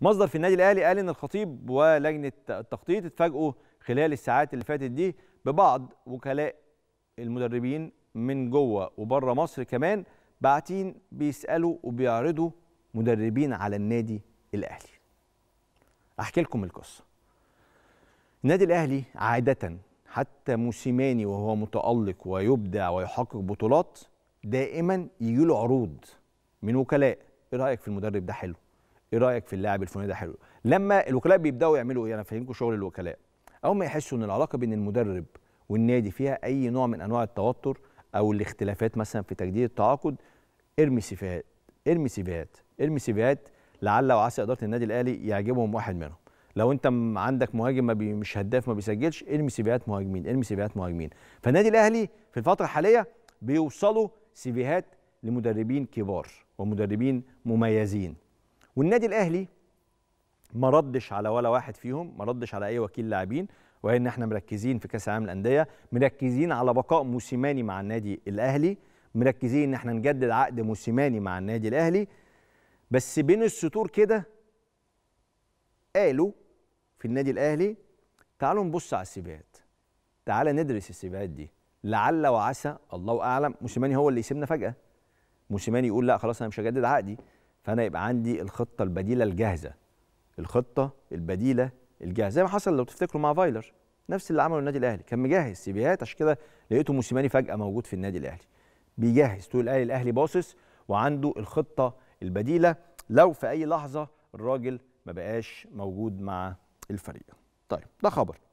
مصدر في النادي الاهلي قال ان الخطيب ولجنه التخطيط اتفاجئوا خلال الساعات اللي فاتت دي ببعض وكلاء المدربين من جوه وبره مصر كمان باعتين بيسالوا وبيعرضوا مدربين على النادي الاهلي. احكي لكم القصه. النادي الاهلي عاده حتى موسيماني وهو متالق ويبدع ويحقق بطولات دائما يجي له عروض من وكلاء ايه رايك في المدرب ده حلو ايه رايك في اللاعب الفلاني ده حلو لما الوكلاء بيبداوا يعملوا ايه انا فاهمكم شغل الوكلاء اول ما يحسوا ان العلاقه بين المدرب والنادي فيها اي نوع من انواع التوتر او الاختلافات مثلا في تجديد التعاقد ارمي سيفيهات ارمي سيفيهات ارمي سيفيهات لعل وعسى اداره النادي الاهلي يعجبهم واحد منهم لو انت عندك مهاجم ما مش هداف ما بيسجلش ارمي سيفيهات مهاجمين ارمي سيفيهات مهاجمين فالنادي الاهلي في الفتره الحاليه بيوصلوا سيفيهات لمدربين كبار ومدربين مميزين والنادي الاهلي ما ردش على ولا واحد فيهم ما ردش على اي وكيل لاعبين وهي ان احنا مركزين في كاس العالم للانديه مركزين على بقاء موسيماني مع النادي الاهلي مركزين ان احنا نجدد عقد موسيماني مع النادي الاهلي بس بين السطور كده قالوا في النادي الاهلي تعالوا نبص على السيفيهات تعالى ندرس السيفيهات دي لعل وعسى الله اعلم موسيماني هو اللي يسيبنا فجاه موسيماني يقول لا خلاص انا مش هجدد عقدي فانا يبقى عندي الخطه البديله الجاهزه الخطه البديله الجاهزه زي ما حصل لو تفتكروا مع فايلر نفس اللي عمله النادي الاهلي كان مجهز سيبيهات عشان كده لقيته موسيماني فجاه موجود في النادي الاهلي بيجهز طول الاهلي الاهلي باصص وعنده الخطه البديله لو في اي لحظه الراجل ما بقاش موجود مع الفريق طيب ده خبر